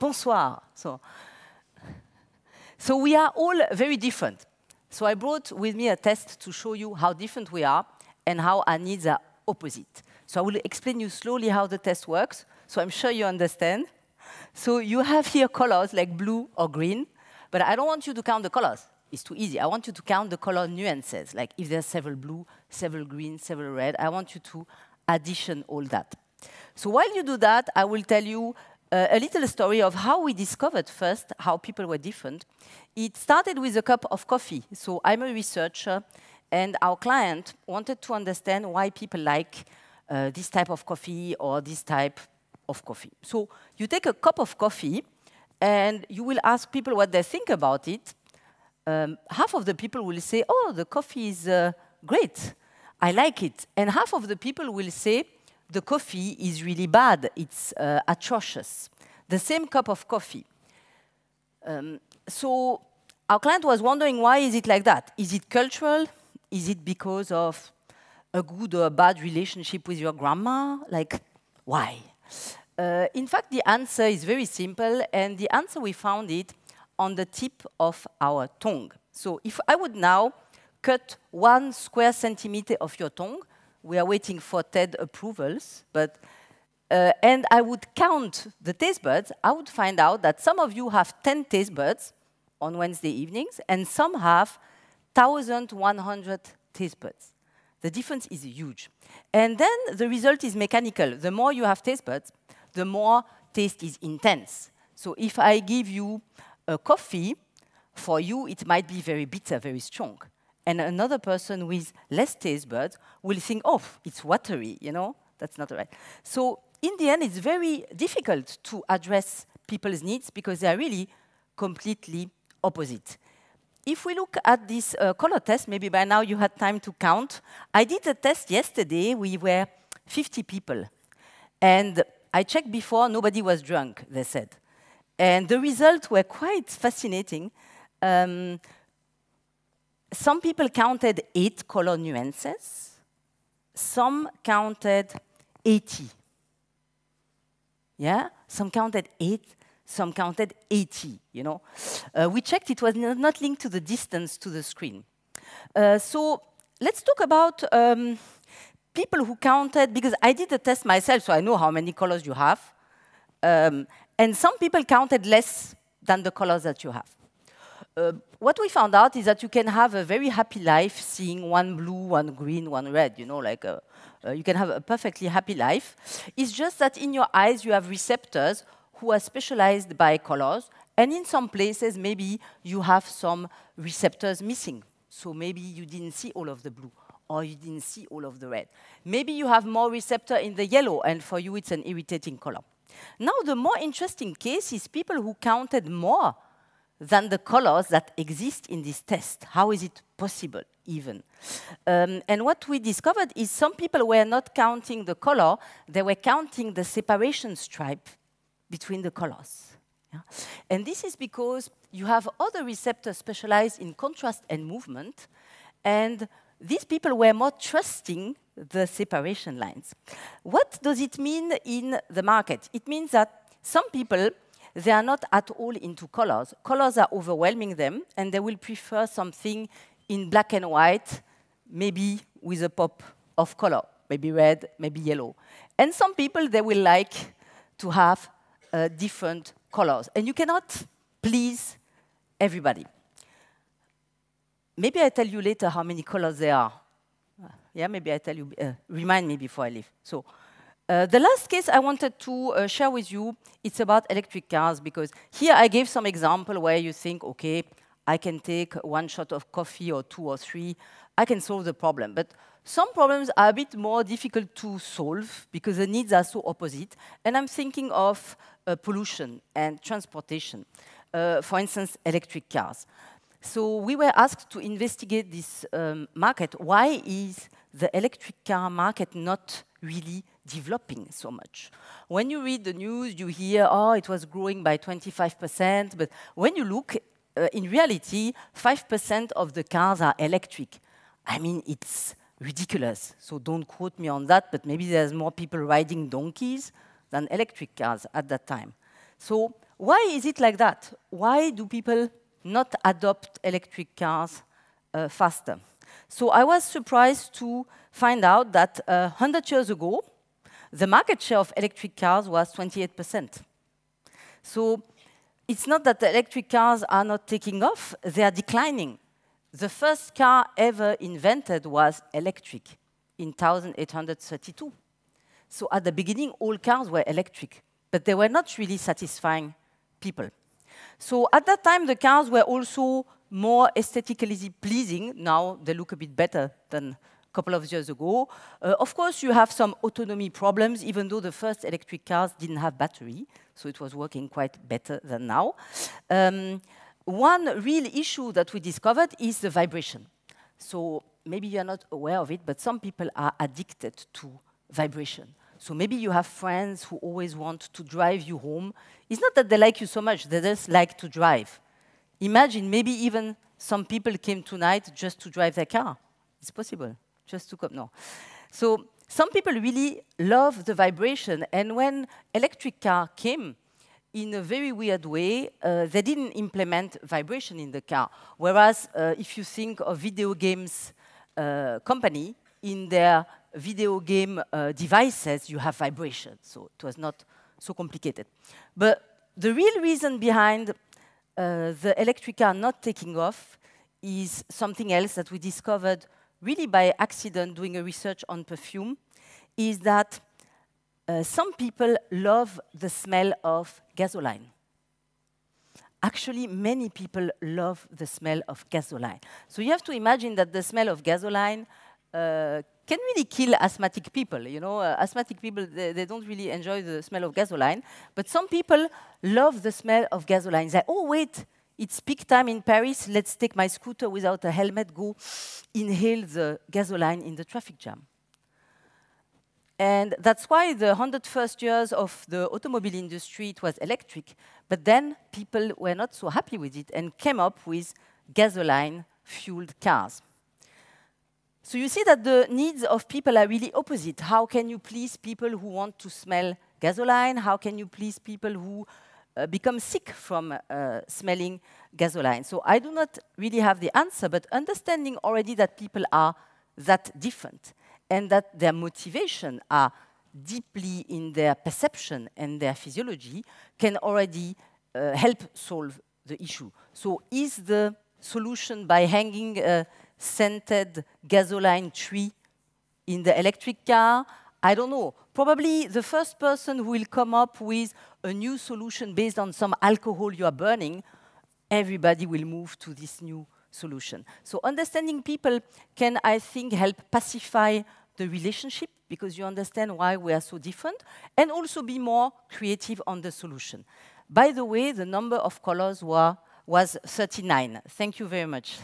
bonsoir. So, so we are all very different. So I brought with me a test to show you how different we are and how our needs are opposite. So I will explain you slowly how the test works. So I'm sure you understand. So you have here colors like blue or green, but I don't want you to count the colors. It's too easy. I want you to count the color nuances, like if there's several blue, several green, several red. I want you to addition all that. So while you do that, I will tell you uh, a little story of how we discovered first how people were different. It started with a cup of coffee. So I'm a researcher, and our client wanted to understand why people like uh, this type of coffee or this type of coffee. So you take a cup of coffee, and you will ask people what they think about it. Um, half of the people will say, oh, the coffee is uh, great. I like it. And half of the people will say, the coffee is really bad, it's uh, atrocious. The same cup of coffee. Um, so our client was wondering why is it like that? Is it cultural? Is it because of a good or a bad relationship with your grandma? Like, why? Uh, in fact, the answer is very simple, and the answer we found it on the tip of our tongue. So if I would now cut one square centimeter of your tongue, we are waiting for TED approvals, but uh, and I would count the taste buds. I would find out that some of you have 10 taste buds on Wednesday evenings, and some have 1,100 taste buds. The difference is huge. And then the result is mechanical. The more you have taste buds, the more taste is intense. So if I give you a coffee, for you it might be very bitter, very strong and another person with less taste buds will think, oh, it's watery, you know? That's not right. So in the end, it's very difficult to address people's needs because they are really completely opposite. If we look at this uh, color test, maybe by now you had time to count. I did a test yesterday. We were 50 people. And I checked before, nobody was drunk, they said. And the results were quite fascinating. Um, some people counted eight color nuances. some counted 80. Yeah, some counted eight, some counted 80, you know. Uh, we checked it was not linked to the distance to the screen. Uh, so let's talk about um, people who counted, because I did the test myself, so I know how many colors you have. Um, and some people counted less than the colors that you have. Uh, what we found out is that you can have a very happy life seeing one blue, one green, one red, you know, like a, uh, uh, you can have a perfectly happy life. It's just that in your eyes you have receptors who are specialized by colors, and in some places maybe you have some receptors missing. So maybe you didn't see all of the blue or you didn't see all of the red. Maybe you have more receptor in the yellow, and for you it's an irritating color. Now the more interesting case is people who counted more than the colors that exist in this test. How is it possible, even? Um, and what we discovered is some people were not counting the color, they were counting the separation stripe between the colors. Yeah? And this is because you have other receptors specialized in contrast and movement, and these people were more trusting the separation lines. What does it mean in the market? It means that some people they are not at all into colors. Colors are overwhelming them, and they will prefer something in black and white, maybe with a pop of color, maybe red, maybe yellow. And some people, they will like to have uh, different colors. And you cannot please everybody. Maybe I tell you later how many colors there are. Yeah, maybe I tell you, uh, remind me before I leave. So uh, the last case I wanted to uh, share with you, it's about electric cars, because here I gave some example where you think, okay, I can take one shot of coffee or two or three, I can solve the problem. But some problems are a bit more difficult to solve because the needs are so opposite. And I'm thinking of uh, pollution and transportation, uh, for instance, electric cars. So we were asked to investigate this um, market. Why is the electric car market not really developing so much. When you read the news, you hear, oh, it was growing by 25%, but when you look, uh, in reality, 5% of the cars are electric. I mean, it's ridiculous. So don't quote me on that, but maybe there's more people riding donkeys than electric cars at that time. So why is it like that? Why do people not adopt electric cars uh, faster? So I was surprised to find out that uh, 100 years ago, the market share of electric cars was 28%. So it's not that the electric cars are not taking off, they are declining. The first car ever invented was electric in 1832. So at the beginning, all cars were electric, but they were not really satisfying people. So at that time, the cars were also more aesthetically pleasing. Now they look a bit better than a couple of years ago. Uh, of course, you have some autonomy problems, even though the first electric cars didn't have battery, so it was working quite better than now. Um, one real issue that we discovered is the vibration. So maybe you're not aware of it, but some people are addicted to vibration. So maybe you have friends who always want to drive you home. It's not that they like you so much, they just like to drive. Imagine maybe even some people came tonight just to drive their car. It's possible, just to come, no. So some people really love the vibration, and when electric car came, in a very weird way, uh, they didn't implement vibration in the car. Whereas uh, if you think of video games uh, company, in their video game uh, devices, you have vibration. So it was not so complicated. But the real reason behind uh, the electric car not taking off is something else that we discovered really by accident doing a research on perfume, is that uh, some people love the smell of gasoline. Actually, many people love the smell of gasoline. So you have to imagine that the smell of gasoline uh, can really kill asthmatic people. You know, uh, asthmatic people, they, they, don't really enjoy the smell of gasoline. But some people love the smell of gasoline. They, oh, wait, it's peak time in Paris. Let's take my scooter without a helmet, go inhale the gasoline in the traffic jam. And that's why the 101st years of the automobile industry, it was electric. But then people were not so happy with it and came up with gasoline-fueled cars. So you see that the needs of people are really opposite. How can you please people who want to smell gasoline? How can you please people who uh, become sick from uh, smelling gasoline? So I do not really have the answer, but understanding already that people are that different and that their motivation are deeply in their perception and their physiology can already uh, help solve the issue. So is the solution by hanging uh, scented gasoline tree in the electric car. I don't know. Probably the first person who will come up with a new solution based on some alcohol you are burning, everybody will move to this new solution. So understanding people can, I think, help pacify the relationship because you understand why we are so different and also be more creative on the solution. By the way, the number of colors were, was 39. Thank you very much.